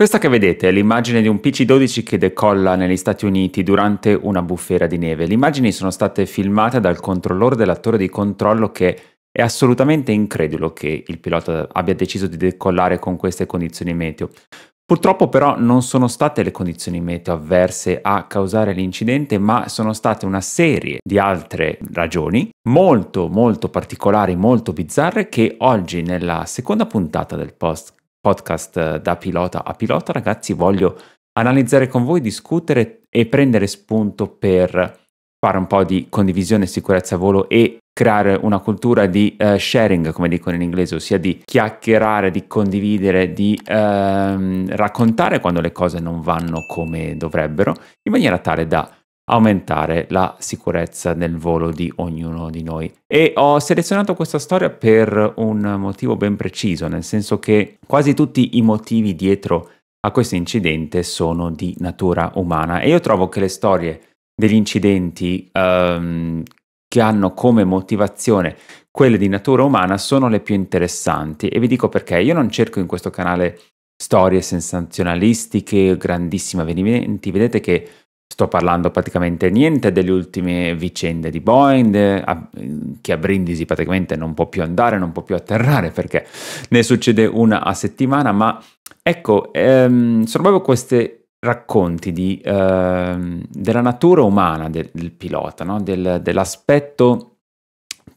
Questa che vedete è l'immagine di un PC-12 che decolla negli Stati Uniti durante una bufera di neve. Le immagini sono state filmate dal controllore della torre di controllo che è assolutamente incredulo che il pilota abbia deciso di decollare con queste condizioni meteo. Purtroppo però non sono state le condizioni meteo avverse a causare l'incidente, ma sono state una serie di altre ragioni molto molto particolari, molto bizzarre che oggi nella seconda puntata del post podcast eh, da pilota a pilota, ragazzi, voglio analizzare con voi, discutere e prendere spunto per fare un po' di condivisione sicurezza volo e creare una cultura di uh, sharing, come dicono in inglese, ossia di chiacchierare, di condividere, di uh, raccontare quando le cose non vanno come dovrebbero, in maniera tale da aumentare la sicurezza nel volo di ognuno di noi. E ho selezionato questa storia per un motivo ben preciso, nel senso che quasi tutti i motivi dietro a questo incidente sono di natura umana e io trovo che le storie degli incidenti um, che hanno come motivazione quelle di natura umana sono le più interessanti e vi dico perché io non cerco in questo canale storie sensazionalistiche, grandissimi avvenimenti, vedete che Sto parlando praticamente niente delle ultime vicende di Boeing, che a Brindisi praticamente non può più andare, non può più atterrare perché ne succede una a settimana, ma ecco, ehm, sono proprio questi racconti di, ehm, della natura umana del, del pilota, no? del, dell'aspetto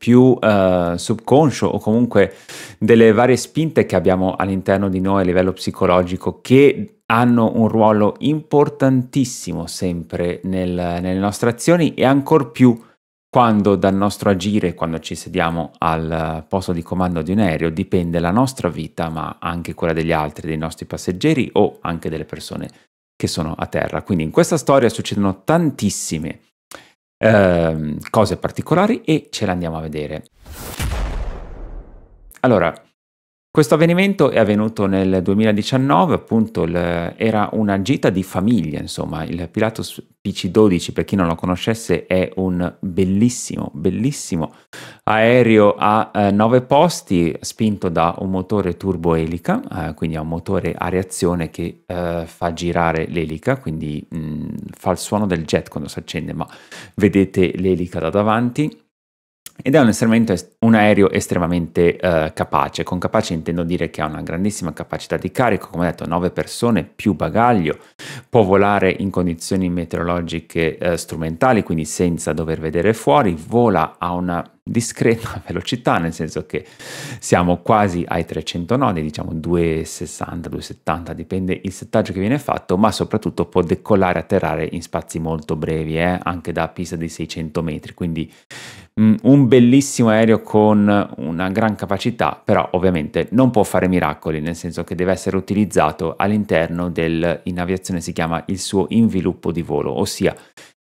più eh, subconscio o comunque delle varie spinte che abbiamo all'interno di noi a livello psicologico che hanno un ruolo importantissimo sempre nel, nelle nostre azioni e ancor più quando dal nostro agire, quando ci sediamo al posto di comando di un aereo, dipende la nostra vita, ma anche quella degli altri, dei nostri passeggeri o anche delle persone che sono a terra. Quindi in questa storia succedono tantissime Ehm, cose particolari e ce le andiamo a vedere. Allora, questo avvenimento è avvenuto nel 2019, appunto il, era una gita di famiglia, insomma, il Pilatus PC-12 per chi non lo conoscesse è un bellissimo, bellissimo aereo a eh, 9 posti spinto da un motore turboelica, eh, quindi ha un motore a reazione che eh, fa girare l'elica, quindi mh, mm, fa il suono del jet quando si accende, ma vedete l'elica da davanti ed è un, un aereo estremamente eh, capace. Con capace intendo dire che ha una grandissima capacità di carico, come ho detto 9 persone più bagaglio, può volare in condizioni meteorologiche eh, strumentali, quindi senza dover vedere fuori, vola a una discreta velocità, nel senso che siamo quasi ai 300 nodi, diciamo 260, 270, dipende il settaggio che viene fatto, ma soprattutto può decollare e atterrare in spazi molto brevi, eh, anche da pista di 600 metri, quindi Mm, un bellissimo aereo con una gran capacità, però ovviamente non può fare miracoli, nel senso che deve essere utilizzato all'interno del, in aviazione si chiama il suo inviluppo di volo, ossia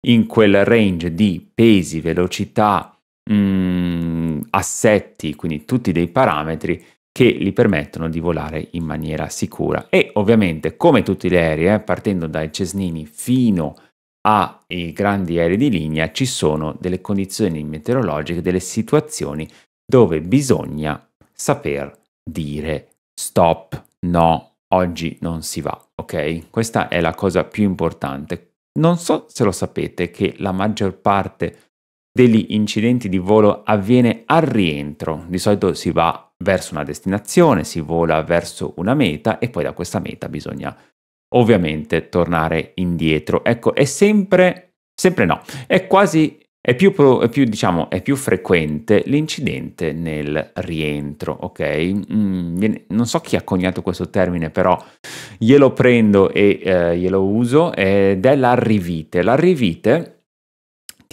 in quel range di pesi, velocità, mh, mm, assetti, quindi tutti dei parametri che gli permettono di volare in maniera sicura. E ovviamente, come tutti gli aerei, eh, partendo dai Cesnini fino a ai grandi aerei di linea ci sono delle condizioni meteorologiche, delle situazioni dove bisogna saper dire stop, no, oggi non si va, ok? Questa è la cosa più importante. Non so se lo sapete che la maggior parte degli incidenti di volo avviene al rientro, di solito si va verso una destinazione, si vola verso una meta e poi da questa meta bisogna ovviamente tornare indietro. Ecco, è sempre, sempre no, è quasi, è più, è più, diciamo, è più frequente l'incidente nel rientro, ok? Mm, viene, non so chi ha coniato questo termine, però glielo prendo e eh, glielo uso, ed è l'arrivite. L'arrivite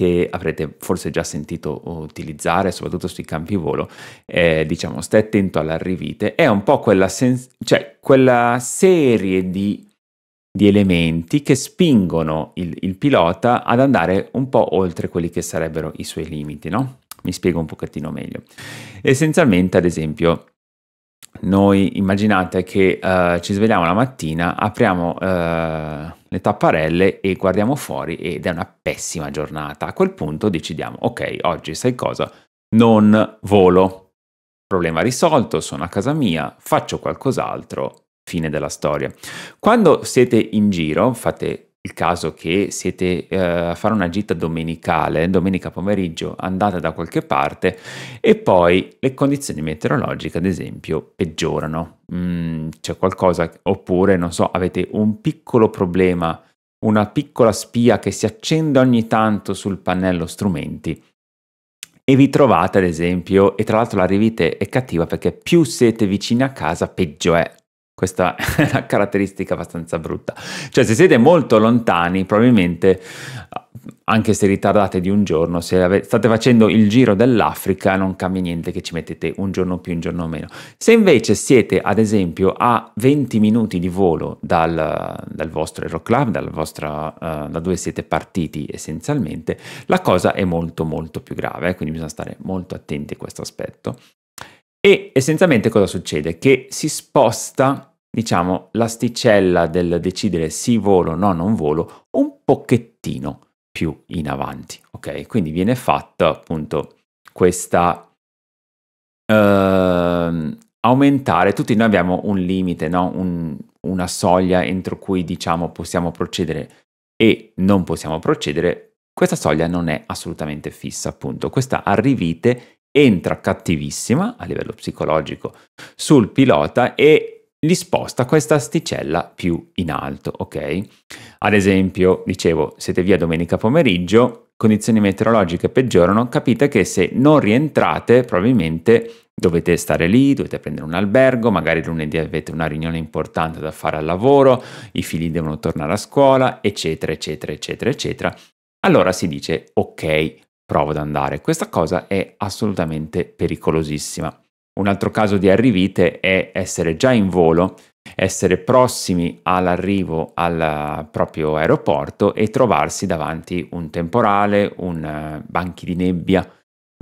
che avrete forse già sentito utilizzare, soprattutto sui campi volo, eh, diciamo, stai attento all'arrivite, è un po' quella, sen- cioè, quella serie di di elementi che spingono il, il, pilota ad andare un po' oltre quelli che sarebbero i suoi limiti, no? Mi spiego un pochettino meglio. Essenzialmente, ad esempio, noi immaginate che uh, ci svegliamo la mattina, apriamo uh, le tapparelle e guardiamo fuori ed è una pessima giornata. A quel punto decidiamo, ok, oggi sai cosa? Non volo. Problema risolto, sono a casa mia, faccio qualcos'altro fine della storia. Quando siete in giro, fate il caso che siete eh, a fare una gita domenicale, domenica pomeriggio, andate da qualche parte e poi le condizioni meteorologiche, ad esempio, peggiorano. Mm, c'è qualcosa, oppure, non so, avete un piccolo problema, una piccola spia che si accende ogni tanto sul pannello strumenti e vi trovate ad esempio, e tra l'altro la rivite è cattiva perché più siete vicini a casa peggio è, questa è una caratteristica abbastanza brutta. Cioè se siete molto lontani, probabilmente anche se ritardate di un giorno, se state facendo il giro dell'Africa non cambia niente che ci mettete un giorno più, un giorno meno. Se invece siete ad esempio a 20 minuti di volo dal, dal vostro aeroclub, dal vostro, uh, eh, da dove siete partiti essenzialmente, la cosa è molto molto più grave, eh, quindi bisogna stare molto attenti a questo aspetto. E essenzialmente cosa succede? Che si sposta diciamo, l'asticella del decidere sì volo o no non volo un pochettino più in avanti, ok? Quindi viene fatta appunto questa... Uh, aumentare, tutti noi abbiamo un limite, no? un, una soglia entro cui diciamo possiamo procedere e non possiamo procedere, questa soglia non è assolutamente fissa, appunto. Questa arrivite entra cattivissima a livello psicologico sul pilota e li sposta questa asticella più in alto, ok? Ad esempio, dicevo, siete via domenica pomeriggio, condizioni meteorologiche peggiorano, capite che se non rientrate probabilmente dovete stare lì, dovete prendere un albergo, magari lunedì avete una riunione importante da fare al lavoro, i figli devono tornare a scuola, eccetera, eccetera, eccetera, eccetera. Allora si dice ok, provo ad andare. Questa cosa è assolutamente pericolosissima. Un altro caso di arrivite è essere già in volo, essere prossimi all'arrivo al proprio aeroporto e trovarsi davanti un temporale, un eh, banchi di nebbia,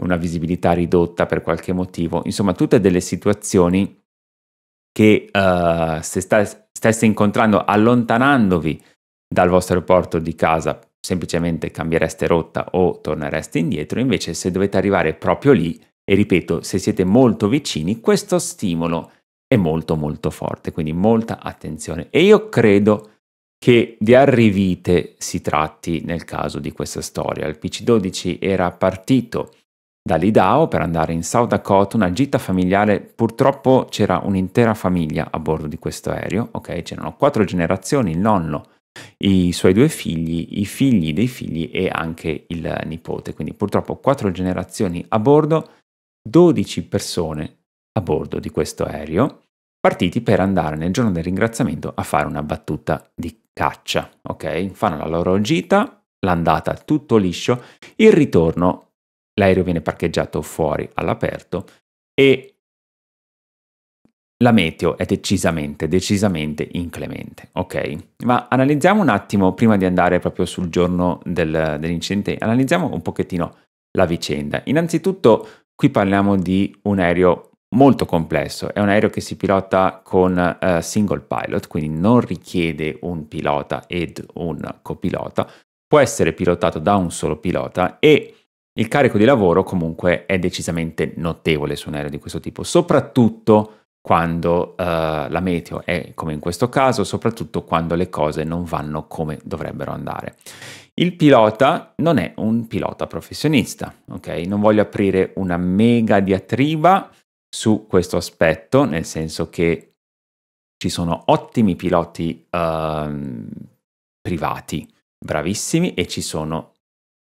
una visibilità ridotta per qualche motivo, insomma tutte delle situazioni che uh, se sta, stesse incontrando allontanandovi dal vostro aeroporto di casa semplicemente cambiereste rotta o tornereste indietro, invece se dovete arrivare proprio lì e ripeto, se siete molto vicini, questo stimolo è molto molto forte, quindi molta attenzione. E io credo che di arrivite si tratti nel caso di questa storia. Il PC-12 era partito dall'IDAO per andare in South Dakota, una gita familiare, purtroppo c'era un'intera famiglia a bordo di questo aereo, ok? C'erano quattro generazioni, il nonno, i suoi due figli, i figli dei figli e anche il nipote, quindi purtroppo quattro generazioni a bordo 12 persone a bordo di questo aereo partiti per andare nel giorno del ringraziamento a fare una battuta di caccia, ok? Fanno la loro gita, l'andata tutto liscio, il ritorno l'aereo viene parcheggiato fuori all'aperto e la meteo è decisamente, decisamente inclemente, ok? Ma analizziamo un attimo, prima di andare proprio sul giorno del, dell'incidente, analizziamo un pochettino la vicenda. Innanzitutto Qui parliamo di un aereo molto complesso, è un aereo che si pilota con uh, single pilot, quindi non richiede un pilota ed un copilota, può essere pilotato da un solo pilota e il carico di lavoro comunque è decisamente notevole su un aereo di questo tipo, soprattutto quando uh, la meteo è come in questo caso, soprattutto quando le cose non vanno come dovrebbero andare. Il pilota non è un pilota professionista, ok? Non voglio aprire una mega diatriba su questo aspetto, nel senso che ci sono ottimi piloti uh, privati, bravissimi, e ci sono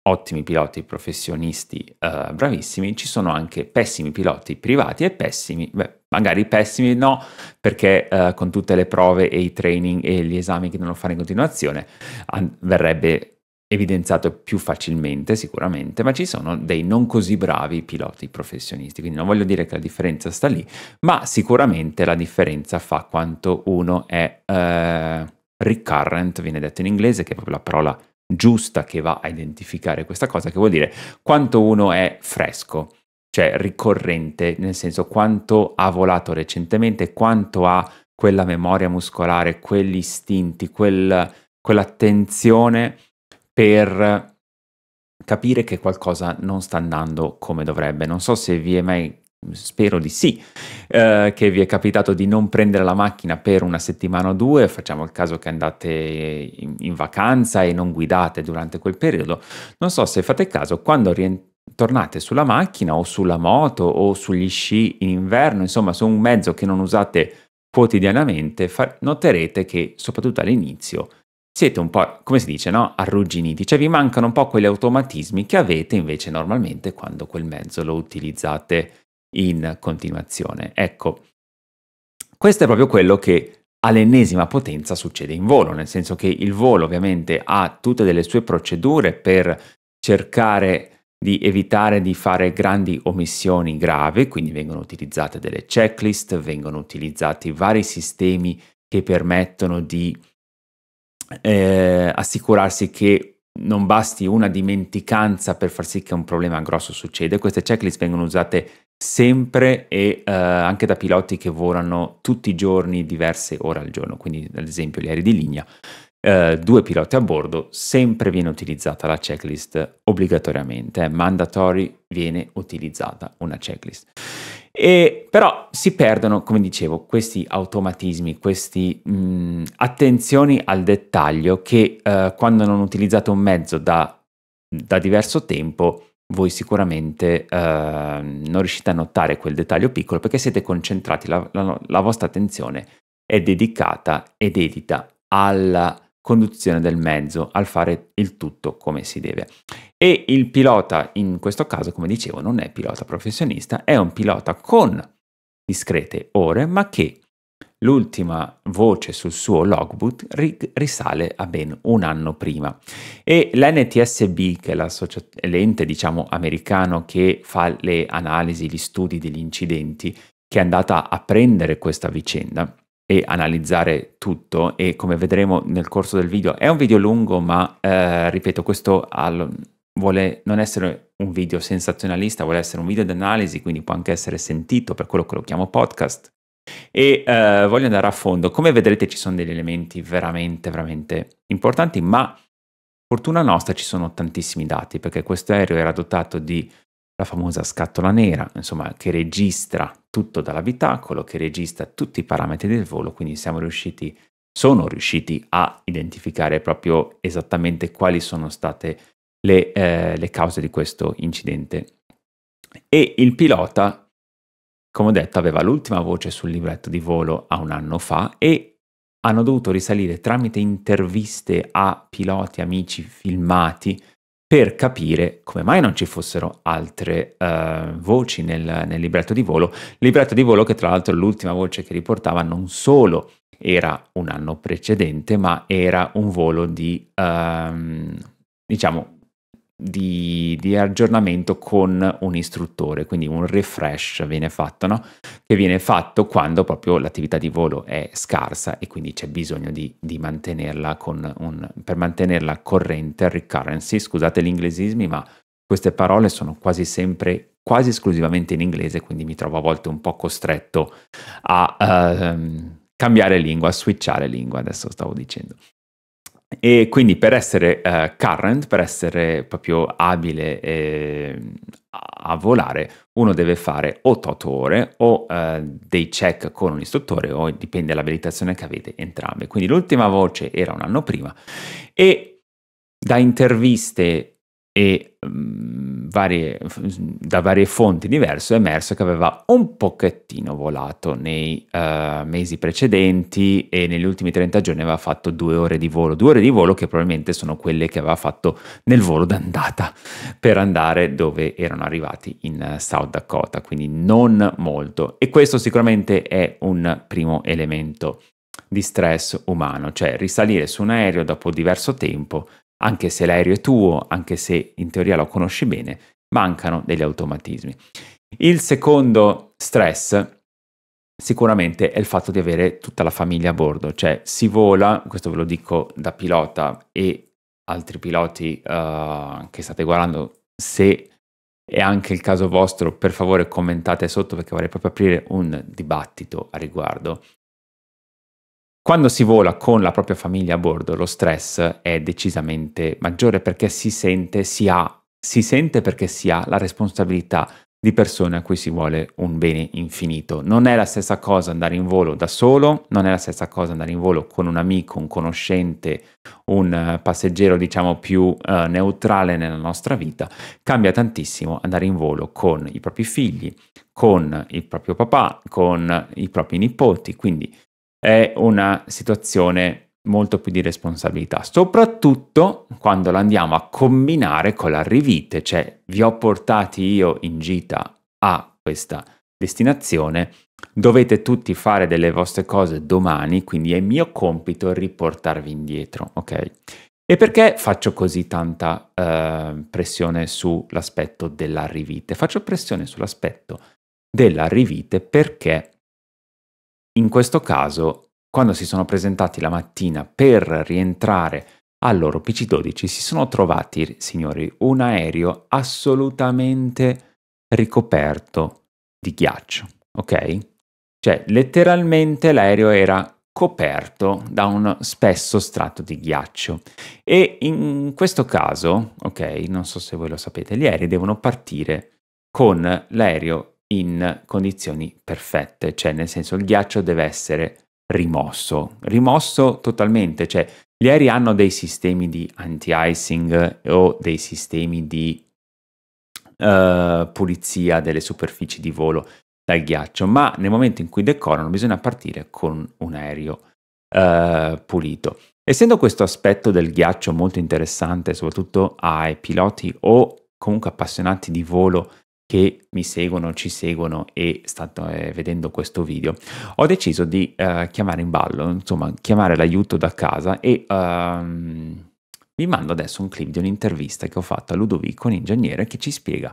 ottimi piloti professionisti uh, bravissimi, ci sono anche pessimi piloti privati e pessimi beh, magari pessimi no, perché eh, con tutte le prove e i training e gli esami che devono fare in continuazione an- verrebbe evidenziato più facilmente sicuramente, ma ci sono dei non così bravi piloti professionisti, quindi non voglio dire che la differenza sta lì, ma sicuramente la differenza fa quanto uno è eh, recurrent, viene detto in inglese, che è proprio la parola giusta che va a identificare questa cosa, che vuol dire quanto uno è fresco cioè ricorrente, nel senso quanto ha volato recentemente, quanto ha quella memoria muscolare, quegli istinti, quel, quell'attenzione per capire che qualcosa non sta andando come dovrebbe. Non so se vi è mai, spero di sì, eh, che vi è capitato di non prendere la macchina per una settimana o due, facciamo il caso che andate in, in vacanza e non guidate durante quel periodo. Non so se fate caso, quando rientrate tornate sulla macchina o sulla moto o sugli sci in inverno, insomma su un mezzo che non usate quotidianamente, noterete che soprattutto all'inizio siete un po', come si dice, no? arrugginiti, cioè vi mancano un po' quegli automatismi che avete invece normalmente quando quel mezzo lo utilizzate in continuazione. Ecco, questo è proprio quello che all'ennesima potenza succede in volo, nel senso che il volo ovviamente ha tutte delle sue procedure per cercare di evitare di fare grandi omissioni grave, quindi vengono utilizzate delle checklist, vengono utilizzati vari sistemi che permettono di eh, assicurarsi che non basti una dimenticanza per far sì che un problema grosso succeda. Queste checklist vengono usate sempre e eh, anche da piloti che volano tutti i giorni diverse ore al giorno, quindi ad esempio gli aerei di linea eh, due piloti a bordo, sempre viene utilizzata la checklist obbligatoriamente, è eh, mandatory viene utilizzata una checklist. E, però si perdono, come dicevo, questi automatismi, queste mm, attenzioni al dettaglio che eh, quando non utilizzate un mezzo da, da diverso tempo voi sicuramente eh, non riuscite a notare quel dettaglio piccolo perché siete concentrati, la, la, la vostra attenzione è dedicata e dedita alla conduzione del mezzo al fare il tutto come si deve. E il pilota in questo caso, come dicevo, non è pilota professionista, è un pilota con discrete ore, ma che l'ultima voce sul suo logbook risale a ben un anno prima. E l'NTSB, che è l'ente diciamo americano che fa le analisi, gli studi degli incidenti, che è andata a prendere questa vicenda, e analizzare tutto e come vedremo nel corso del video è un video lungo ma eh, ripeto questo al, vuole non essere un video sensazionalista vuole essere un video d'analisi quindi può anche essere sentito per quello che lo chiamo podcast e eh, voglio andare a fondo come vedrete ci sono degli elementi veramente veramente importanti ma fortuna nostra ci sono tantissimi dati perché questo aereo era dotato di la famosa scatola nera insomma che registra tutto dall'abitacolo, che registra tutti i parametri del volo, quindi siamo riusciti, sono riusciti a identificare proprio esattamente quali sono state le, eh, le cause di questo incidente. E il pilota, come ho detto, aveva l'ultima voce sul libretto di volo a un anno fa e hanno dovuto risalire tramite interviste a piloti, amici, filmati, per capire come mai non ci fossero altre uh, voci nel, nel, libretto di volo, libretto di volo che tra l'altro l'ultima voce che riportava non solo era un anno precedente, ma era un volo di, uh, diciamo, di, di, aggiornamento con un istruttore, quindi un refresh viene fatto, no? che viene fatto quando proprio l'attività di volo è scarsa e quindi c'è bisogno di, di mantenerla con un, per mantenerla corrente, recurrency, scusate l'inglesismi, ma queste parole sono quasi sempre, quasi esclusivamente in inglese, quindi mi trovo a volte un po' costretto a uh, cambiare lingua, a switchare lingua, adesso stavo dicendo. E quindi per essere uh, current, per essere proprio abile eh, a volare, uno deve fare o 8 ore o uh, dei check con un istruttore o dipende dall'abilitazione che avete entrambe. Quindi l'ultima voce era un anno prima e da interviste e um, varie, da varie fonti diverse è emerso che aveva un pochettino volato nei uh, mesi precedenti e negli ultimi 30 giorni aveva fatto due ore di volo, due ore di volo che probabilmente sono quelle che aveva fatto nel volo d'andata per andare dove erano arrivati in South Dakota, quindi non molto e questo sicuramente è un primo elemento di stress umano, cioè risalire su un aereo dopo diverso tempo anche se l'aereo è tuo, anche se in teoria lo conosci bene, mancano degli automatismi. Il secondo stress sicuramente è il fatto di avere tutta la famiglia a bordo, cioè si vola, questo ve lo dico da pilota e altri piloti uh, che state guardando, se è anche il caso vostro, per favore commentate sotto perché vorrei proprio aprire un dibattito a riguardo. Quando si vola con la propria famiglia a bordo, lo stress è decisamente maggiore perché si sente, si ha, si sente perché si ha la responsabilità di persone a cui si vuole un bene infinito. Non è la stessa cosa andare in volo da solo, non è la stessa cosa andare in volo con un amico, un conoscente, un eh, passeggero diciamo più eh, neutrale nella nostra vita. Cambia tantissimo andare in volo con i propri figli, con il proprio papà, con i propri nipoti, quindi è una situazione molto più di responsabilità, soprattutto quando la andiamo a combinare con la rivite, cioè vi ho portati io in gita a questa destinazione, dovete tutti fare delle vostre cose domani, quindi è mio compito riportarvi indietro, ok? E perché faccio così tanta eh, pressione sull'aspetto della rivite? Faccio pressione sull'aspetto della rivite perché in questo caso, quando si sono presentati la mattina per rientrare al loro PC-12, si sono trovati, signori, un aereo assolutamente ricoperto di ghiaccio, ok? Cioè, letteralmente l'aereo era coperto da un spesso strato di ghiaccio e in questo caso, ok, non so se voi lo sapete, gli aerei devono partire con l'aereo in condizioni perfette, cioè nel senso il ghiaccio deve essere rimosso, rimosso totalmente, cioè gli aerei hanno dei sistemi di anti-icing o dei sistemi di uh, pulizia delle superfici di volo dal ghiaccio, ma nel momento in cui decorano bisogna partire con un aereo uh, pulito. Essendo questo aspetto del ghiaccio molto interessante soprattutto ai piloti o comunque appassionati di volo che mi seguono, ci seguono e stanno eh, vedendo questo video, ho deciso di eh, chiamare in ballo, insomma, chiamare l'aiuto da casa e... Um, ehm, vi mando adesso un clip di un'intervista che ho fatto a Ludovico, un ingegnere, che ci spiega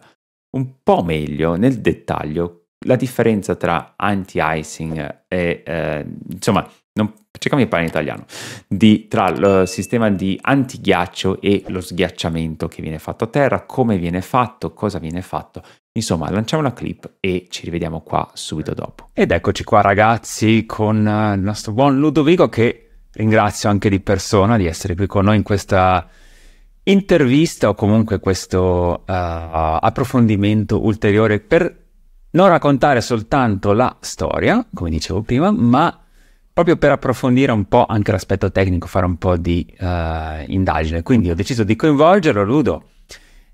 un po' meglio nel dettaglio la differenza tra anti-icing e eh, insomma, non, cercami di parlare in italiano, di, tra il sistema di antighiaccio e lo sghiacciamento che viene fatto a terra, come viene fatto, cosa viene fatto Insomma, lanciamo la clip e ci rivediamo qua subito dopo. Ed eccoci qua ragazzi con eh, il nostro buon Ludovico che ringrazio anche di persona di essere qui con noi in questa intervista o comunque questo uh, approfondimento ulteriore per non raccontare soltanto la storia, come dicevo prima, ma proprio per approfondire un po' anche l'aspetto tecnico, fare un po' di uh, indagine. Quindi ho deciso di coinvolgerlo, Ludo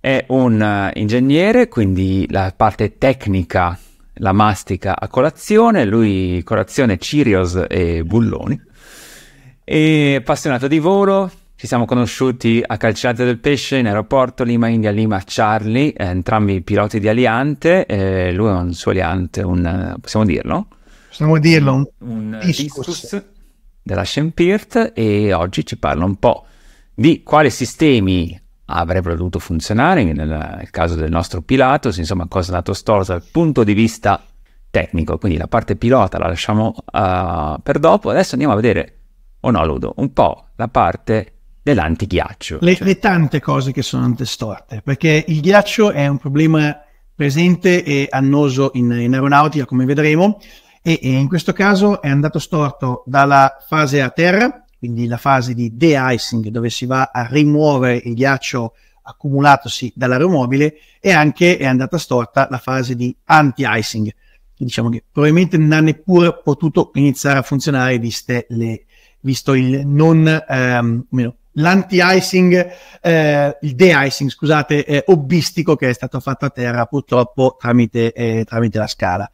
è un eh, ingegnere, quindi la parte tecnica la mastica a colazione, lui colazione Cirios e bulloni, e appassionato di volo, ci siamo conosciuti a Calciate del Pesce in aeroporto Lima India Lima Charlie, eh, entrambi piloti di Aliante, eh, lui è un suo Aliante, un, eh, possiamo dirlo? Possiamo dirlo, un, un discus. della Schempirt e oggi ci parla un po' di quali sistemi avrebbero dovuto funzionare nel, nel caso del nostro Pilatus, insomma cosa è andato storto dal punto di vista tecnico, quindi la parte pilota la lasciamo uh, per dopo, adesso andiamo a vedere, o oh no Ludo, un po' la parte dell'antighiaccio. Le, cioè... le tante cose che sono andate storte, perché il ghiaccio è un problema presente e annoso in, in aeronautica, come vedremo, e, e in questo caso è andato storto dalla fase a terra, quindi la fase di de-icing dove si va a rimuovere il ghiaccio accumulatosi dall'aeromobile e anche è andata storta la fase di anti-icing, diciamo che probabilmente non ha neppure potuto iniziare a funzionare viste le, visto il non, ehm, l'anti-icing, eh, il de-icing, scusate, eh, obbistico che è stato fatto a terra purtroppo tramite, eh, tramite la scala.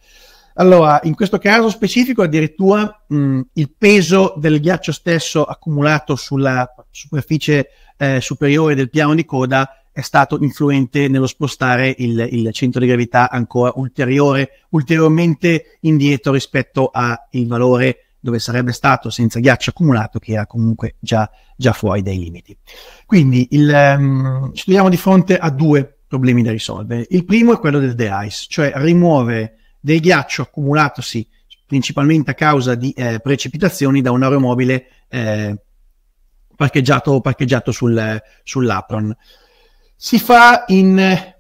Allora, in questo caso specifico addirittura mh, mm, il peso del ghiaccio stesso accumulato sulla superficie eh, superiore del piano di coda è stato influente nello spostare il, il centro di gravità ancora ulteriore, ulteriormente indietro rispetto al valore dove sarebbe stato senza ghiaccio accumulato, che era comunque già, già fuori dai limiti. Quindi il, um, ci troviamo di fronte a due problemi da risolvere. Il primo è quello del de-ice, cioè rimuovere del ghiaccio accumulatosi principalmente a causa di eh, precipitazioni da un aeromobile eh, parcheggiato, parcheggiato sul, sull'apron. Si fa in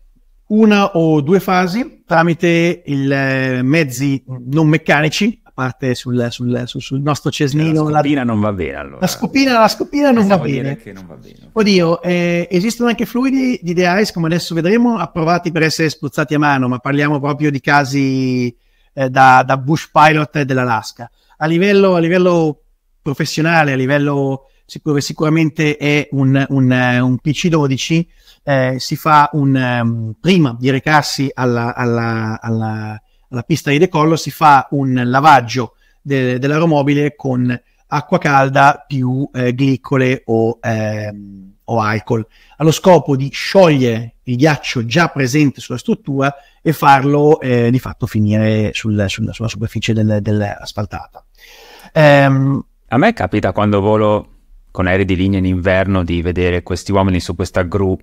una o due fasi tramite il, eh, mezzi non meccanici parte sul, sul, sul, sul nostro cesnino. Cioè, la scopina la... non va bene allora. La scopina, la scopina non, eh, va bene. non, va bene. Oddio, eh, esistono anche fluidi di The Ice, come adesso vedremo, approvati per essere spruzzati a mano, ma parliamo proprio di casi eh, da, da, Bush Pilot dell'Alaska. A livello, a livello professionale, a livello sicur- sicuramente è un, un, un PC-12, eh, si fa un... Um, prima di recarsi alla, alla, alla alla pista di decollo si fa un lavaggio de- dell'aeromobile con acqua calda più eh, glicole o, eh, o, alcol, allo scopo di sciogliere il ghiaccio già presente sulla struttura e farlo eh, di fatto finire sul, sul, sulla superficie del, dell'asfaltata. Um, ehm, A me capita quando volo con aerei di linea in inverno di vedere questi uomini su questa gru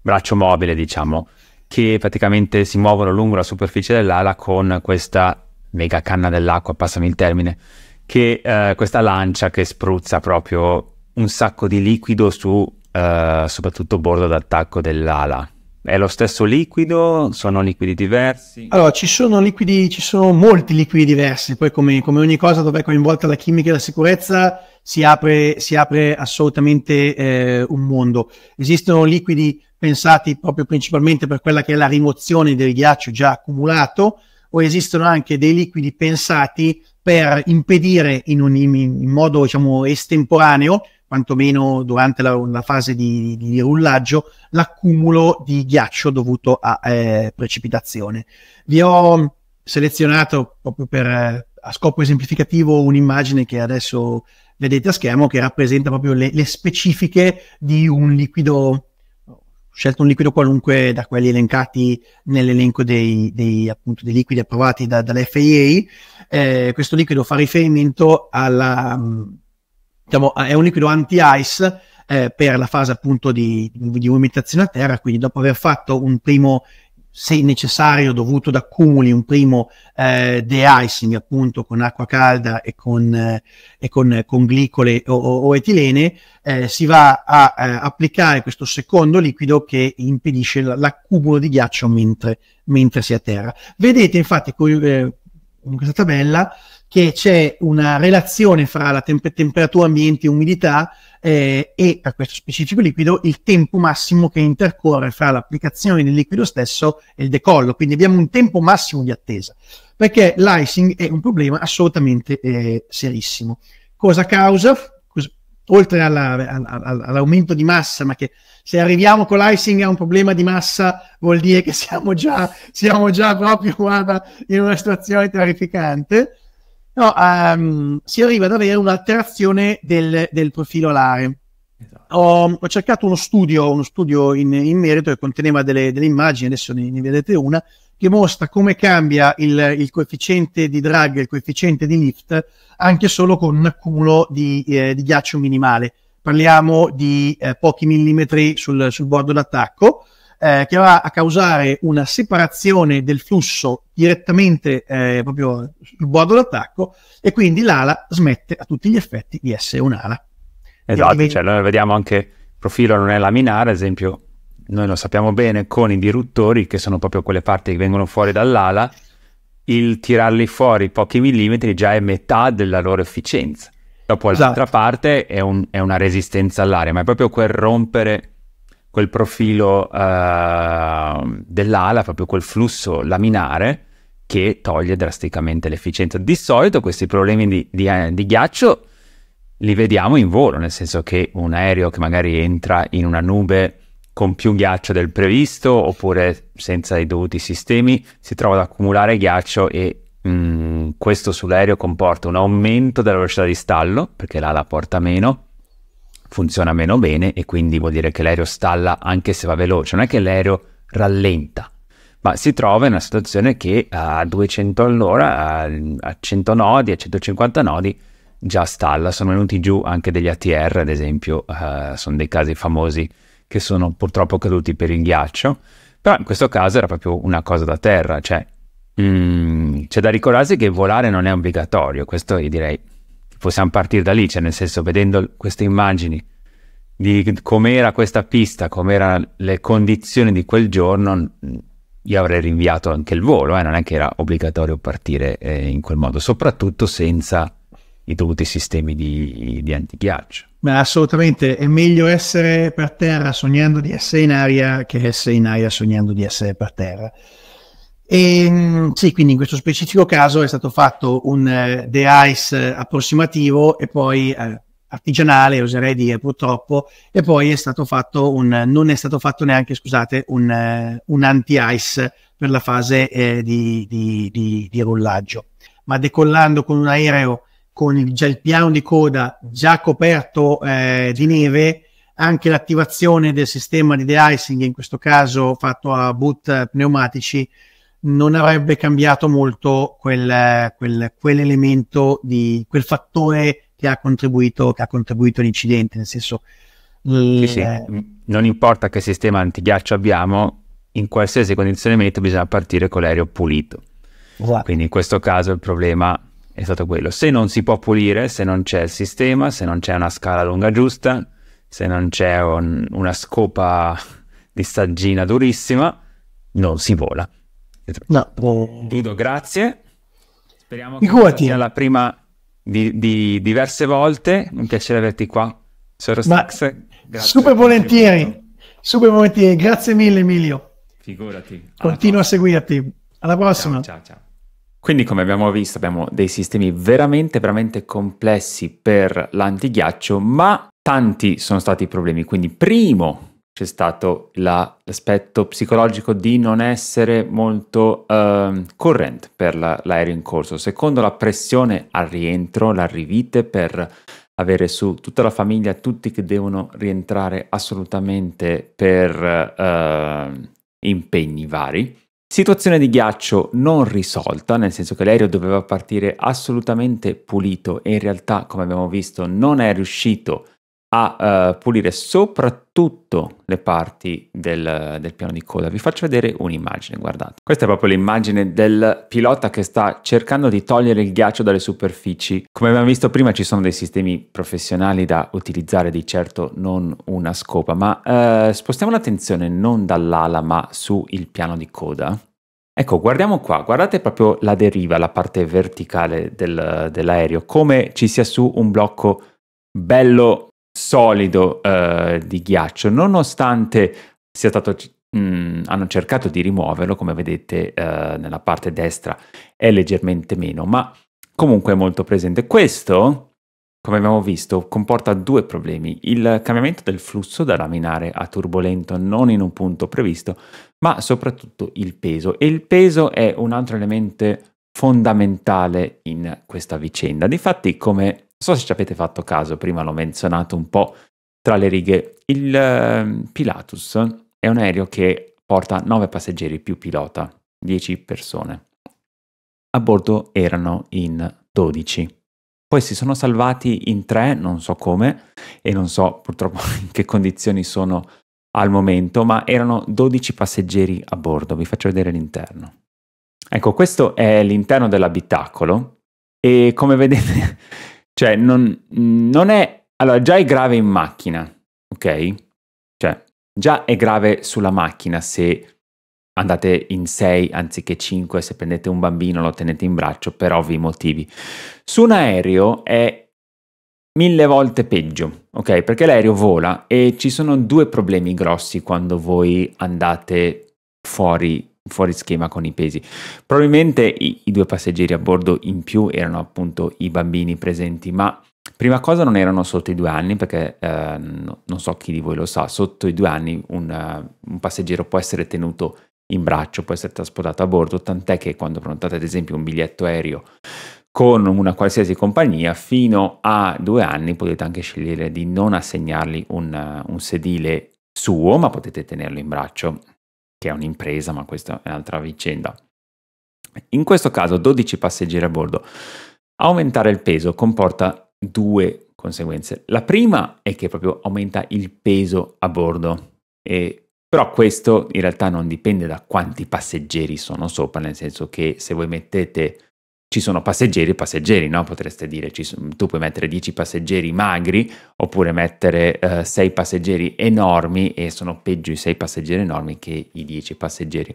braccio mobile, diciamo, che praticamente si muovono lungo la superficie dell'ala con questa mega canna dell'acqua, passami il termine, che eh, questa lancia che spruzza proprio un sacco di liquido su eh, soprattutto bordo d'attacco dell'ala. È lo stesso liquido? Sono liquidi diversi? Allora, ci sono liquidi, ci sono molti liquidi diversi, poi come, come ogni cosa dove è coinvolta la chimica e la sicurezza si apre, si apre assolutamente eh, un mondo. Esistono liquidi pensati proprio principalmente per quella che è la rimozione del ghiaccio già accumulato, o esistono anche dei liquidi pensati per impedire in, un, in modo diciamo, estemporaneo, quantomeno durante la, la fase di, di, rullaggio, l'accumulo di ghiaccio dovuto a eh, precipitazione. Vi ho selezionato proprio per, eh, a scopo esemplificativo un'immagine che adesso vedete a schermo che rappresenta proprio le, le specifiche di un liquido scelto un liquido qualunque da quelli elencati nell'elenco dei, dei, appunto, dei liquidi approvati da, dall'FIA. Eh, questo liquido fa riferimento alla, mm, diciamo, è un liquido anti-ice eh, per la fase appunto di, di, di umiditazione a terra, quindi dopo aver fatto un primo se necessario dovuto ad accumuli un primo eh, de-icing appunto con acqua calda e con, eh, e con, eh, con glicole o, o etilene eh, si va a eh, applicare questo secondo liquido che impedisce l'accumulo di ghiaccio mentre, mentre si è a terra vedete infatti in eh, questa tabella che c'è una relazione fra la temp- temperatura ambiente e umidità eh, e per questo specifico liquido il tempo massimo che intercorre fra l'applicazione del liquido stesso e il decollo. Quindi abbiamo un tempo massimo di attesa, perché l'icing è un problema assolutamente eh, serissimo. Cosa causa? Oltre alla, alla, all'aumento di massa, ma che se arriviamo con l'icing a un problema di massa vuol dire che siamo già, siamo già proprio guarda, in una situazione terrificante No, um, si arriva ad avere un'alterazione del, del profilo alare. Esatto. Ho, ho, cercato uno studio, uno studio in, in merito che conteneva delle, delle immagini, adesso ne, ne, vedete una, che mostra come cambia il, il coefficiente di drag il coefficiente di lift anche solo con un accumulo di, eh, di ghiaccio minimale. Parliamo di eh, pochi millimetri sul, sul bordo d'attacco, eh, che va a causare una separazione del flusso direttamente eh, proprio sul bordo d'attacco e quindi l'ala smette a tutti gli effetti di essere un'ala. Esatto, vedi... cioè noi vediamo anche il profilo non è laminare, ad esempio noi lo sappiamo bene con i diruttori che sono proprio quelle parti che vengono fuori dall'ala, il tirarli fuori pochi millimetri già è metà della loro efficienza. Dopo esatto. l'altra parte è, un, è una resistenza all'aria, ma è proprio quel rompere quel profilo uh, dell'ala, proprio quel flusso laminare che toglie drasticamente l'efficienza. Di solito questi problemi di, di, eh, di ghiaccio li vediamo in volo, nel senso che un aereo che magari entra in una nube con più ghiaccio del previsto oppure senza i dovuti sistemi si trova ad accumulare ghiaccio e mh, mm, questo sull'aereo comporta un aumento della velocità di stallo perché l'ala porta meno funziona meno bene e quindi vuol dire che l'aereo stalla anche se va veloce, non è che l'aereo rallenta, ma si trova in una situazione che a 200 all'ora, a 100 nodi, a 150 nodi già stalla, sono venuti giù anche degli ATR ad esempio, uh, sono dei casi famosi che sono purtroppo caduti per il ghiaccio, però in questo caso era proprio una cosa da terra, cioè mm, c'è da ricordarsi che volare non è obbligatorio, questo io direi possiamo partire da lì, cioè nel senso vedendo queste immagini di com'era questa pista, com'erano le condizioni di quel giorno, io avrei rinviato anche il volo, eh? non è che era obbligatorio partire eh, in quel modo, soprattutto senza i dovuti sistemi di, di antighiaccio. Ma assolutamente, è meglio essere per terra sognando di essere in aria che essere in aria sognando di essere per terra. E, ehm, sì, quindi in questo specifico caso è stato fatto un eh, de ice eh, approssimativo e poi eh, artigianale, oserei dire purtroppo, e poi è stato fatto un, non è stato fatto neanche, scusate, un, eh, un anti-ice per la fase eh, di, di, di, di, rullaggio. Ma decollando con un aereo con il, già il piano di coda già coperto eh, di neve, anche l'attivazione del sistema di de-icing, in questo caso fatto a boot eh, pneumatici, non avrebbe cambiato molto quel, quel, quell'elemento di quel fattore che ha contribuito, che ha contribuito all'incidente, nel senso... Sì, sì. Eh, mm, non importa che sistema antighiaccio abbiamo, in qualsiasi condizione meteo bisogna partire con l'aereo pulito. Esatto. Quindi in questo caso il problema è stato quello. Se non si può pulire, se non c'è il sistema, se non c'è una scala lunga giusta, se non c'è un, una scopa di saggina durissima, non si vola. No. Dido, grazie. Speriamo che Figurati. sia la prima di, di, diverse volte. Un piacere averti qua. Soro Stax, super volentieri. Super volentieri. Grazie mille Emilio. Figurati. Continua a seguirti. Alla prossima. ciao. ciao. ciao. Quindi come abbiamo visto abbiamo dei sistemi veramente veramente complessi per l'antighiaccio, ma tanti sono stati i problemi. Quindi primo, c'è stato la, l'aspetto psicologico di non essere molto uh, corrente per la, l'aereo in corso. Secondo la pressione al rientro, l'arrivite per avere su tutta la famiglia, tutti che devono rientrare assolutamente per uh, impegni vari. Situazione di ghiaccio non risolta, nel senso che l'aereo doveva partire assolutamente pulito e in realtà, come abbiamo visto, non è riuscito a uh, pulire soprattutto le parti del, del, piano di coda. Vi faccio vedere un'immagine, guardate. Questa è proprio l'immagine del pilota che sta cercando di togliere il ghiaccio dalle superfici. Come abbiamo visto prima ci sono dei sistemi professionali da utilizzare, di certo non una scopa, ma uh, spostiamo l'attenzione non dall'ala ma sul piano di coda. Ecco, guardiamo qua, guardate proprio la deriva, la parte verticale del, dell'aereo, come ci sia su un blocco bello solido eh, di ghiaccio, nonostante sia stato Mm, hanno cercato di rimuoverlo, come vedete eh, nella parte destra è leggermente meno, ma comunque è molto presente. Questo, come abbiamo visto, comporta due problemi. Il cambiamento del flusso da laminare a turbolento non in un punto previsto, ma soprattutto il peso. E il peso è un altro elemento fondamentale in questa vicenda. Difatti, come so se ci avete fatto caso, prima l'ho menzionato un po' tra le righe, il ehm, Pilatus è un aereo che porta 9 passeggeri più pilota, 10 persone. A bordo erano in 12. Poi si sono salvati in 3, non so come, e non so purtroppo in che condizioni sono al momento, ma erano 12 passeggeri a bordo. Vi faccio vedere l'interno. Ecco, questo è l'interno dell'abitacolo e come vedete cioè, non, non è... Allora, già è grave in macchina, ok? Cioè, già è grave sulla macchina se andate in 6 anziché 5, se prendete un bambino lo tenete in braccio per ovvi motivi. Su un aereo è mille volte peggio, ok? Perché l'aereo vola e ci sono due problemi grossi quando voi andate fuori fuori schema con i pesi. Probabilmente i, i, due passeggeri a bordo in più erano appunto i bambini presenti, ma prima cosa non erano sotto i due anni, perché eh, no, non so chi di voi lo sa, sotto i due anni un, uh, un passeggero può essere tenuto in braccio, può essere trasportato a bordo, tant'è che quando prenotate ad esempio un biglietto aereo con una qualsiasi compagnia fino a due anni potete anche scegliere di non assegnargli un, eh, un sedile suo, ma potete tenerlo in braccio che è un'impresa, ma questa è un'altra vicenda. In questo caso 12 passeggeri a bordo. Aumentare il peso comporta due conseguenze. La prima è che proprio aumenta il peso a bordo, e, però questo in realtà non dipende da quanti passeggeri sono sopra, nel senso che se voi mettete ci sono passeggeri e passeggeri, no? potreste dire, sono, tu puoi mettere 10 passeggeri magri oppure mettere eh, 6 passeggeri enormi e sono peggio i 6 passeggeri enormi che i 10 passeggeri.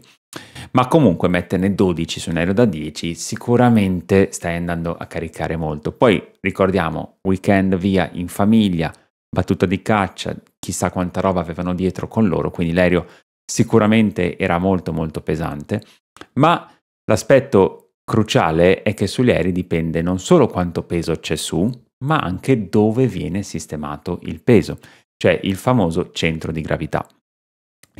Ma comunque metterne 12 su un aereo da 10 sicuramente stai andando a caricare molto. Poi ricordiamo, weekend via in famiglia, battuta di caccia, chissà quanta roba avevano dietro con loro, quindi l'aereo sicuramente era molto molto pesante, ma l'aspetto Cruciale è che sugli aerei dipende non solo quanto peso c'è su, ma anche dove viene sistemato il peso, cioè il famoso centro di gravità.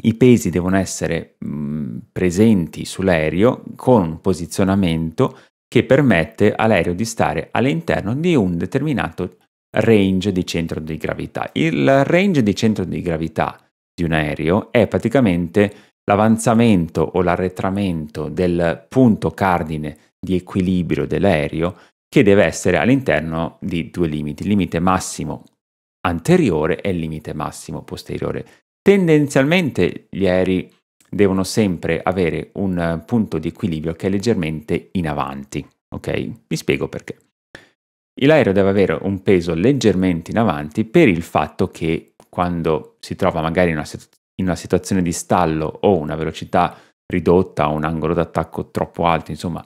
I pesi devono essere mh, mm, presenti sull'aereo con un posizionamento che permette all'aereo di stare all'interno di un determinato range di centro di gravità. Il range di centro di gravità di un aereo è praticamente l'avanzamento o l'arretramento del punto cardine di equilibrio dell'aereo che deve essere all'interno di due limiti, il limite massimo anteriore e il limite massimo posteriore. Tendenzialmente gli aerei devono sempre avere un punto di equilibrio che è leggermente in avanti, ok? Vi spiego perché. L'aereo deve avere un peso leggermente in avanti per il fatto che quando si trova magari in una in una situazione di stallo o una velocità ridotta o un angolo d'attacco troppo alto, insomma,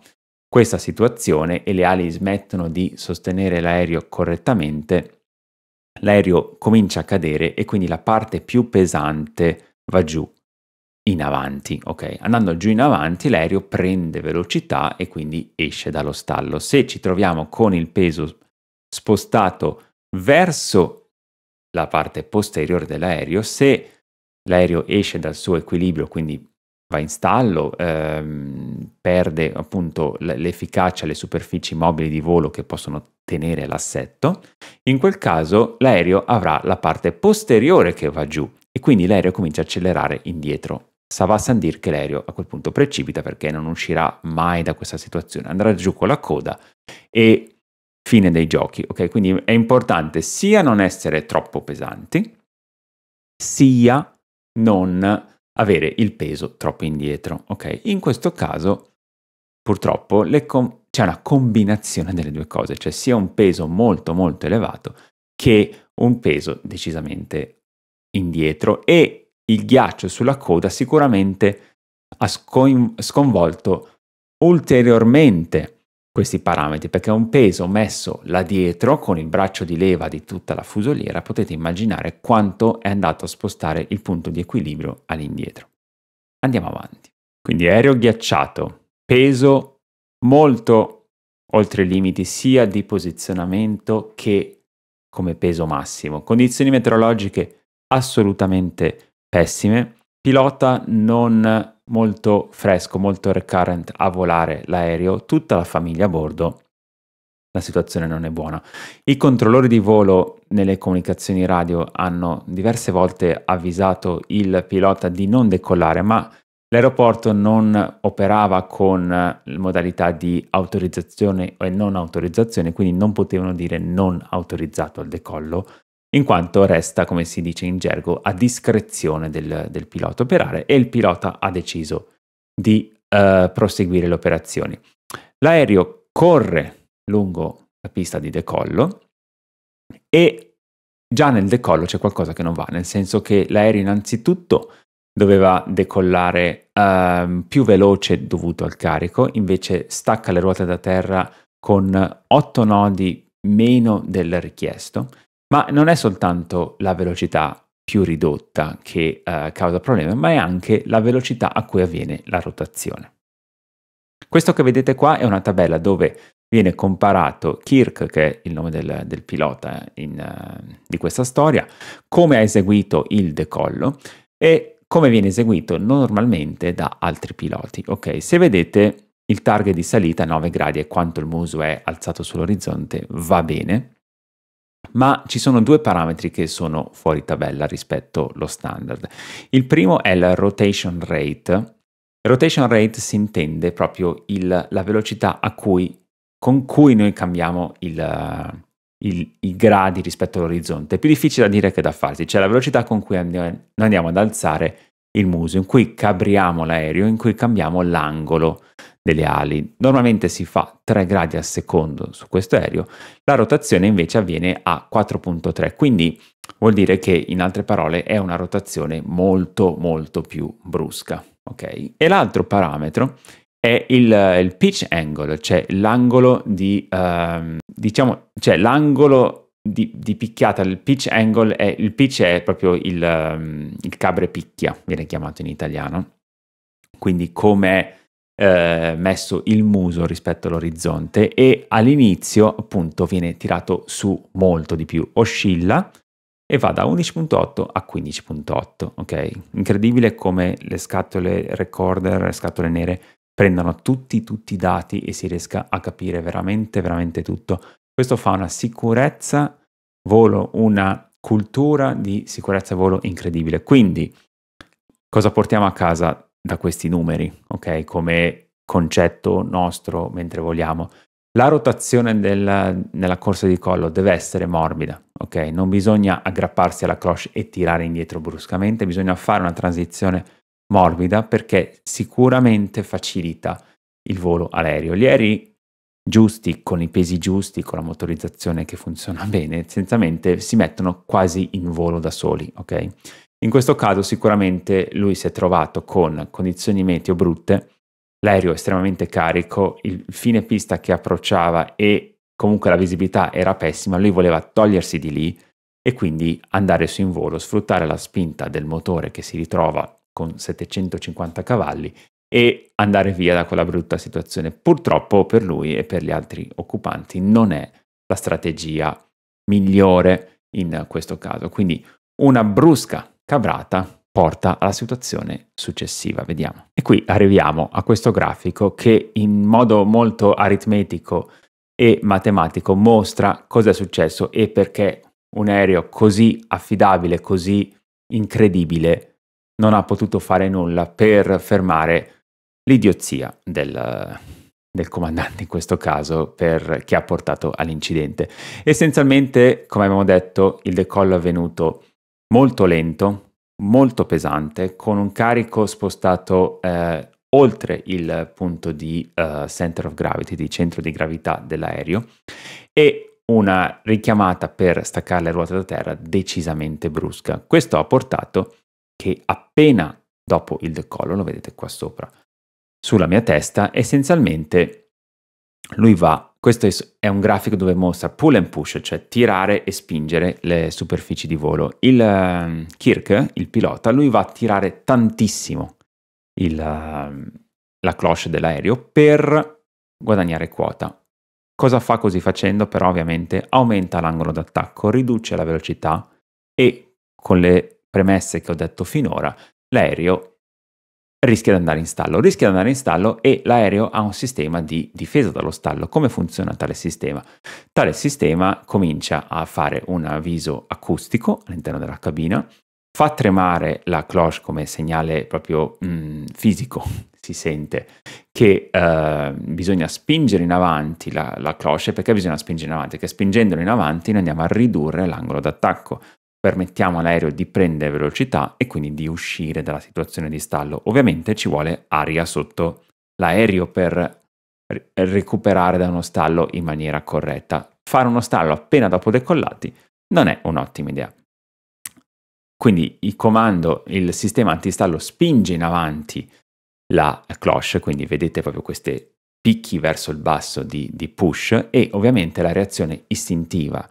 questa situazione e le ali smettono di sostenere l'aereo correttamente, l'aereo comincia a cadere e quindi la parte più pesante va giù in avanti, ok? Andando giù in avanti l'aereo prende velocità e quindi esce dallo stallo. Se ci troviamo con il peso spostato verso la parte posteriore dell'aereo, se l'aereo esce dal suo equilibrio, quindi va in stallo, ehm, perde appunto l'efficacia, alle superfici mobili di volo che possono tenere l'assetto, in quel caso l'aereo avrà la parte posteriore che va giù e quindi l'aereo comincia a accelerare indietro. Sava dir che l'aereo a quel punto precipita perché non uscirà mai da questa situazione, andrà giù con la coda e fine dei giochi, ok? Quindi è importante sia non essere troppo pesanti, sia non avere il peso troppo indietro. Ok, in questo caso purtroppo com- c'è una combinazione delle due cose, cioè sia un peso molto molto elevato che un peso decisamente indietro e il ghiaccio sulla coda sicuramente ha scoin- sconvolto ulteriormente questi parametri, perché un peso messo là dietro con il braccio di leva di tutta la fusoliera potete immaginare quanto è andato a spostare il punto di equilibrio all'indietro. Andiamo avanti. Quindi aereo ghiacciato, peso molto oltre i limiti sia di posizionamento che come peso massimo, condizioni meteorologiche assolutamente pessime, pilota non molto fresco, molto recurrent a volare l'aereo, tutta la famiglia a bordo, la situazione non è buona. I controllori di volo nelle comunicazioni radio hanno diverse volte avvisato il pilota di non decollare, ma l'aeroporto non operava con modalità di autorizzazione e non autorizzazione, quindi non potevano dire non autorizzato al decollo in quanto resta, come si dice in gergo, a discrezione del, del pilota operare e il pilota ha deciso di eh, proseguire le operazioni. L'aereo corre lungo la pista di decollo e già nel decollo c'è qualcosa che non va, nel senso che l'aereo innanzitutto doveva decollare eh, più veloce dovuto al carico, invece stacca le ruote da terra con 8 nodi meno del richiesto ma non è soltanto la velocità più ridotta che eh, causa problemi, ma è anche la velocità a cui avviene la rotazione. Questo che vedete qua è una tabella dove viene comparato Kirk, che è il nome del, del pilota eh, in, uh, di questa storia, come ha eseguito il decollo e come viene eseguito normalmente da altri piloti. Ok, se vedete il target di salita 9 gradi e quanto il muso è alzato sull'orizzonte va bene, ma ci sono due parametri che sono fuori tabella rispetto allo standard. Il primo è il rotation rate. Rotation rate si intende proprio il, la velocità cui, con cui noi cambiamo il, il, i gradi rispetto all'orizzonte. È più difficile da dire che da farsi, cioè la velocità con cui andiamo, andiamo ad alzare il muso, in cui cabriamo l'aereo, in cui cambiamo l'angolo delle ali. Normalmente si fa 3 gradi al secondo su questo aereo, la rotazione invece avviene a 4.3, quindi vuol dire che in altre parole è una rotazione molto molto più brusca. Okay? E l'altro parametro è il, il pitch angle, cioè l'angolo di, uh, diciamo, cioè l'angolo di, di, picchiata, il pitch angle, è, il pitch è proprio il, ehm, il cabre picchia, viene chiamato in italiano, quindi come eh, messo il muso rispetto all'orizzonte e all'inizio appunto viene tirato su molto di più, oscilla e va da 11.8 a 15.8, ok? Incredibile come le scatole recorder, le scatole nere prendano tutti tutti i dati e si riesca a capire veramente veramente tutto. Questo fa una sicurezza volo, una cultura di sicurezza volo incredibile. Quindi cosa portiamo a casa da questi numeri, ok? Come concetto nostro mentre vogliamo. La rotazione del, nella corsa di collo deve essere morbida, ok? Non bisogna aggrapparsi alla cloche e tirare indietro bruscamente, bisogna fare una transizione morbida perché sicuramente facilita il volo aereo. Gli aerei giusti, con i pesi giusti, con la motorizzazione che funziona bene, senza mente si mettono quasi in volo da soli, ok? In questo caso sicuramente lui si è trovato con condizioni meteo brutte, l'aereo estremamente carico, il fine pista che approcciava e comunque la visibilità era pessima, lui voleva togliersi di lì e quindi andare su in volo, sfruttare la spinta del motore che si ritrova con 750 cavalli e andare via da quella brutta situazione. Purtroppo per lui e per gli altri occupanti non è la strategia migliore in questo caso, quindi una brusca cavabrata porta alla situazione successiva. Vediamo. E qui arriviamo a questo grafico che in modo molto aritmetico e matematico mostra cosa è successo e perché un aereo così affidabile, così incredibile, non ha potuto fare nulla per fermare l'idiozia del, del comandante in questo caso per, che ha portato all'incidente. Essenzialmente, come abbiamo detto, il decollo è avvenuto molto lento, molto pesante, con un carico spostato eh, oltre il punto di uh, center of gravity, di centro di gravità dell'aereo, e una richiamata per staccare le ruote da terra decisamente brusca. Questo ha portato che appena dopo il decollo, lo vedete qua sopra, sulla mia testa, essenzialmente lui va questo è un grafico dove mostra pull and push, cioè tirare e spingere le superfici di volo. Il ehm, Kirk, il pilota, lui va a tirare tantissimo il, ehm, la cloche dell'aereo per guadagnare quota. Cosa fa così facendo? Però ovviamente aumenta l'angolo d'attacco, riduce la velocità e con le premesse che ho detto finora, l'aereo rischia di andare in stallo. Rischia di andare in stallo e l'aereo ha un sistema di difesa dallo stallo. Come funziona tale sistema? Tale sistema comincia a fare un avviso acustico all'interno della cabina, fa tremare la cloche come segnale proprio mm, fisico, si sente che eh, bisogna spingere in avanti la, la cloche perché bisogna spingere in avanti, perché spingendolo in avanti noi andiamo a ridurre l'angolo d'attacco permettiamo all'aereo di prendere velocità e quindi di uscire dalla situazione di stallo. Ovviamente ci vuole aria sotto l'aereo per recuperare da uno stallo in maniera corretta. Fare uno stallo appena dopo decollati non è un'ottima idea. Quindi il comando, il sistema antistallo spinge in avanti la cloche, quindi vedete proprio questi picchi verso il basso di, di push e ovviamente la reazione istintiva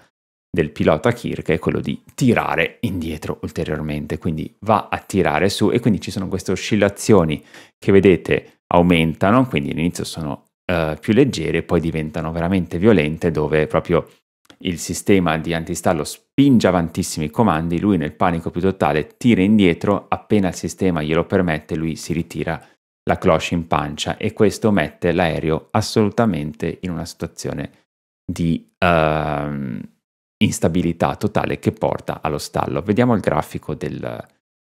del pilota Kirk è quello di tirare indietro ulteriormente, quindi va a tirare su e quindi ci sono queste oscillazioni che vedete aumentano, quindi all'inizio sono uh, più leggere, poi diventano veramente violente dove proprio il sistema di antistallo spinge avanti i comandi, lui nel panico più totale tira indietro, appena il sistema glielo permette lui si ritira la cloche in pancia e questo mette l'aereo assolutamente in una situazione di... Uh, instabilità totale che porta allo stallo. Vediamo il grafico del,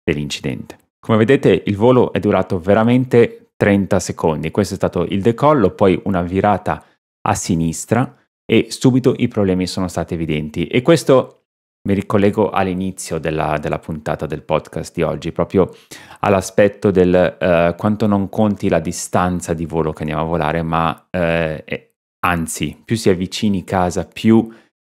dell'incidente. Come vedete il volo è durato veramente 30 secondi, questo è stato il decollo, poi una virata a sinistra e subito i problemi sono stati evidenti e questo mi ricollego all'inizio della, della, puntata del podcast di oggi, proprio all'aspetto del eh, quanto non conti la distanza di volo che andiamo a volare, ma eh, anzi, più si avvicini casa, più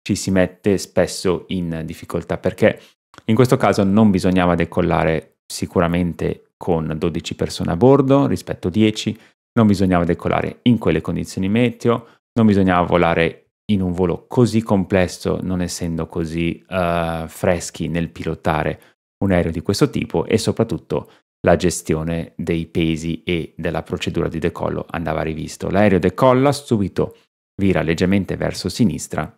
ci si mette spesso in difficoltà perché in questo caso non bisognava decollare sicuramente con 12 persone a bordo rispetto a 10, non bisognava decollare in quelle condizioni meteo, non bisognava volare in un volo così complesso non essendo così uh, freschi nel pilotare un aereo di questo tipo e soprattutto la gestione dei pesi e della procedura di decollo andava rivisto. L'aereo decolla subito, vira leggermente verso sinistra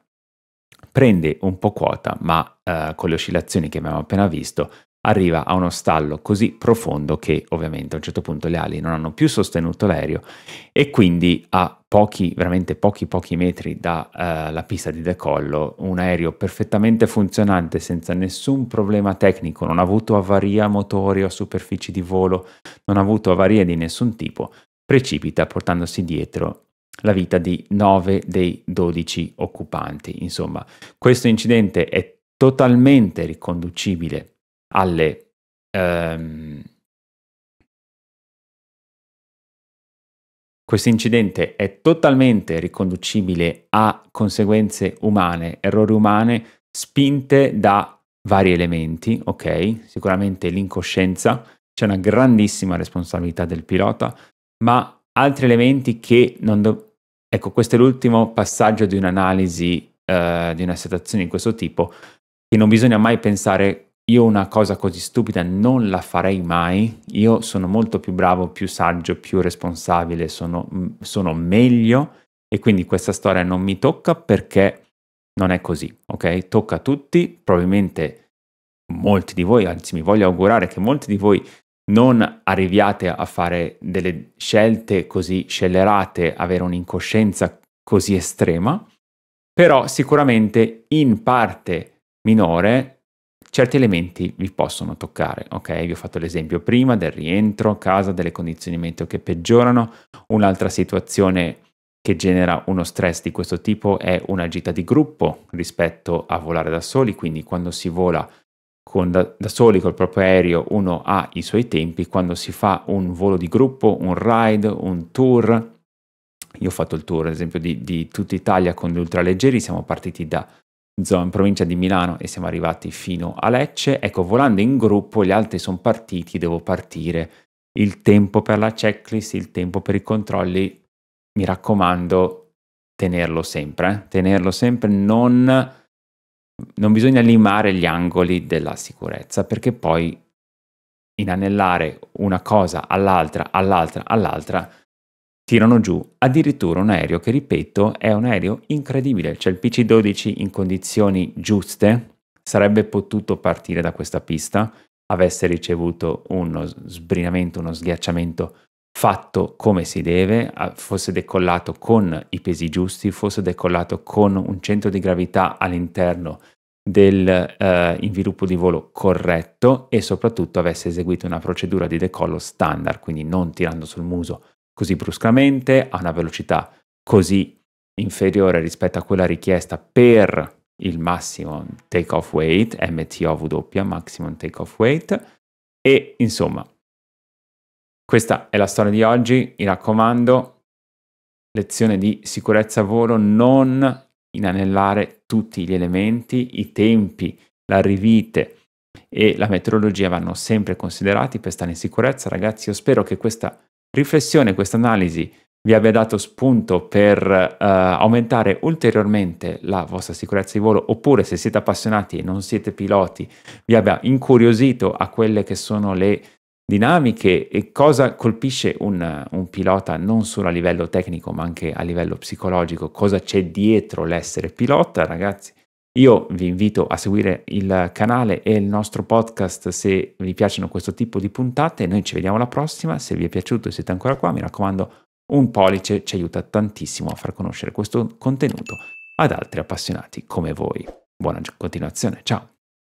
prende un po' quota, ma eh, con le oscillazioni che abbiamo appena visto arriva a uno stallo così profondo che ovviamente a un certo punto le ali non hanno più sostenuto l'aereo e quindi a pochi, veramente pochi pochi metri dalla eh, pista di decollo, un aereo perfettamente funzionante senza nessun problema tecnico, non ha avuto avaria a motori o a superfici di volo, non ha avuto avarie di nessun tipo, precipita portandosi dietro la vita di 9 dei 12 occupanti. Insomma, questo incidente è totalmente riconducibile alle... Um, Questo incidente è totalmente riconducibile a conseguenze umane, errori umane spinte da vari elementi, ok? Sicuramente l'incoscienza, c'è una grandissima responsabilità del pilota, ma altri elementi che non... Do... ecco, questo è l'ultimo passaggio di un'analisi eh, di una situazione di questo tipo, che non bisogna mai pensare io una cosa così stupida non la farei mai, io sono molto più bravo, più saggio, più responsabile, sono, sono meglio e quindi questa storia non mi tocca perché non è così, ok? Tocca a tutti, probabilmente molti di voi, anzi mi voglio augurare che molti di voi non arriviate a fare delle scelte così scellerate, avere un'incoscienza così estrema, però sicuramente in parte minore certi elementi vi possono toccare, ok? Vi ho fatto l'esempio prima del rientro a casa, delle condizioni meteo che peggiorano, un'altra situazione che genera uno stress di questo tipo è una gita di gruppo rispetto a volare da soli, quindi quando si vola con, da, da, soli col proprio aereo uno ha i suoi tempi, quando si fa un volo di gruppo, un ride, un tour, io ho fatto il tour ad esempio di, di tutta Italia con gli ultraleggeri, siamo partiti da zona, provincia di Milano e siamo arrivati fino a Lecce, ecco volando in gruppo gli altri sono partiti, devo partire, il tempo per la checklist, il tempo per i controlli, mi raccomando tenerlo sempre, eh? tenerlo sempre, non non bisogna limare gli angoli della sicurezza perché poi inanellare una cosa all'altra, all'altra, all'altra, tirano giù addirittura un aereo che, ripeto, è un aereo incredibile. Cioè il PC-12 in condizioni giuste sarebbe potuto partire da questa pista, avesse ricevuto uno sbrinamento, uno sghiacciamento fatto come si deve, fosse decollato con i pesi giusti, fosse decollato con un centro di gravità all'interno del eh, inviluppo di volo corretto e soprattutto avesse eseguito una procedura di decollo standard, quindi non tirando sul muso così bruscamente, a una velocità così inferiore rispetto a quella richiesta per il maximum takeoff weight, MTOW, maximum takeoff weight, e insomma questa è la storia di oggi, mi raccomando, lezione di sicurezza volo, non inanellare tutti gli elementi, i tempi, la rivite e la meteorologia vanno sempre considerati per stare in sicurezza. Ragazzi, io spero che questa riflessione, questa analisi vi abbia dato spunto per uh, aumentare ulteriormente la vostra sicurezza di volo oppure se siete appassionati e non siete piloti vi abbia incuriosito a quelle che sono le dinamiche e cosa colpisce un, un, pilota non solo a livello tecnico ma anche a livello psicologico, cosa c'è dietro l'essere pilota ragazzi. Io vi invito a seguire il canale e il nostro podcast se vi piacciono questo tipo di puntate, noi ci vediamo alla prossima, se vi è piaciuto e siete ancora qua mi raccomando un pollice ci aiuta tantissimo a far conoscere questo contenuto ad altri appassionati come voi. Buona continuazione, ciao!